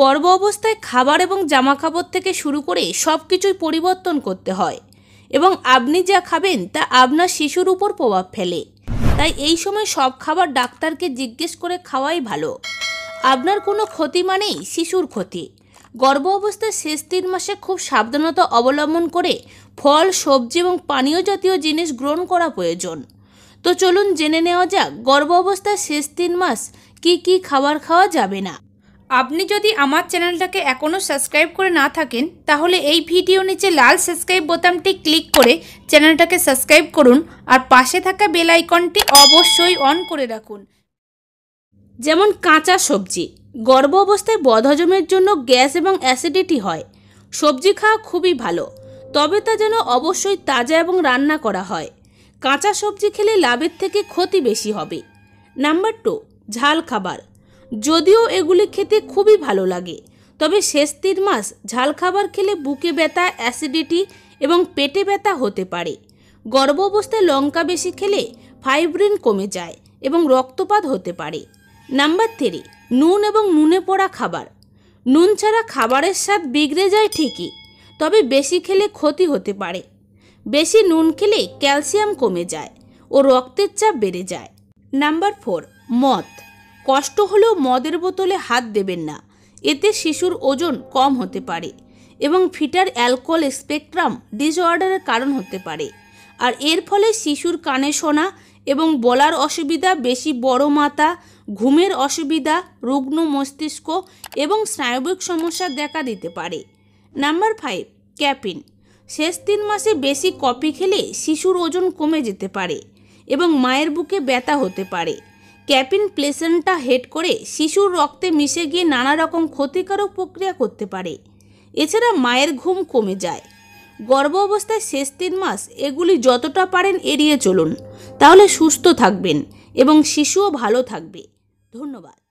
গর্ভ অবস্থায় খাবার এবং জামাকাপড় থেকে শুরু করে সব কিছুই পরিবর্তন করতে হয় এবং আপনি যা খাবেন তা আপনার শিশুর উপর প্রভাব ফেলে তাই এই সময় সব খাবার ডাক্তারকে জিজ্ঞেস করে খাওয়াই ভালো আপনার কোনো ক্ষতি মানেই শিশুর ক্ষতি গর্ভ অবস্থায় শেষ তিন মাসে খুব সাবধানতা অবলম্বন করে ফল সবজি এবং পানীয় জাতীয় জিনিস গ্রহণ করা প্রয়োজন তো চলুন জেনে নেওয়া যাক গর্ভ অবস্থায় শেষ তিন মাস কি কি খাবার খাওয়া যাবে না আপনি যদি আমার চ্যানেলটাকে এখনও সাবস্ক্রাইব করে না থাকেন তাহলে এই ভিডিও নিচে লাল সাবস্ক্রাইব বোতামটি ক্লিক করে চ্যানেলটাকে সাবস্ক্রাইব করুন আর পাশে থাকা বেল আইকনটি অবশ্যই অন করে রাখুন যেমন কাঁচা সবজি গর্ভ অবস্থায় বদহজমের জন্য গ্যাস এবং অ্যাসিডিটি হয় সবজি খাওয়া খুবই ভালো তবে তা যেন অবশ্যই তাজা এবং রান্না করা হয় কাঁচা সবজি খেলে লাভের থেকে ক্ষতি বেশি হবে নাম্বার টু ঝাল খাবার যদিও এগুলি খেতে খুবই ভালো লাগে তবে শেষ তিন মাস ঝাল খাবার খেলে বুকে ব্যথা অ্যাসিডিটি এবং পেটে ব্যথা হতে পারে গর্ভাবস্থায় অবস্থায় লঙ্কা বেশি খেলে ফাইব্রিন কমে যায় এবং রক্তপাত হতে পারে নাম্বার থ্রি নুন এবং নুনে পড়া খাবার নুন ছাড়া খাবারের স্বাদ বিগড়ে যায় ঠিকই তবে বেশি খেলে ক্ষতি হতে পারে বেশি নুন খেলে ক্যালসিয়াম কমে যায় ও রক্তের চাপ বেড়ে যায় নাম্বার ফোর মদ কষ্ট হলেও মদের বোতলে হাত দেবেন না এতে শিশুর ওজন কম হতে পারে এবং ফিটার অ্যালকোহল স্পেকট্রাম ডিসঅর্ডারের কারণ হতে পারে আর এর ফলে শিশুর কানে শোনা এবং বলার অসুবিধা বেশি বড় মাথা ঘুমের অসুবিধা রুগ্ন মস্তিষ্ক এবং স্নায়বিক সমস্যা দেখা দিতে পারে নাম্বার ফাইভ ক্যাপিন শেষ তিন মাসে বেশি কপি খেলে শিশুর ওজন কমে যেতে পারে এবং মায়ের বুকে ব্যথা হতে পারে ক্যাপিন প্লেসেন্টা হেড করে শিশুর রক্তে মিশে গিয়ে নানা রকম ক্ষতিকারক প্রক্রিয়া করতে পারে এছাড়া মায়ের ঘুম কমে যায় গর্ভ অবস্থায় শেষ তিন মাস এগুলি যতটা পারেন এড়িয়ে চলুন তাহলে সুস্থ থাকবেন এবং শিশুও ভালো থাকবে ধন্যবাদ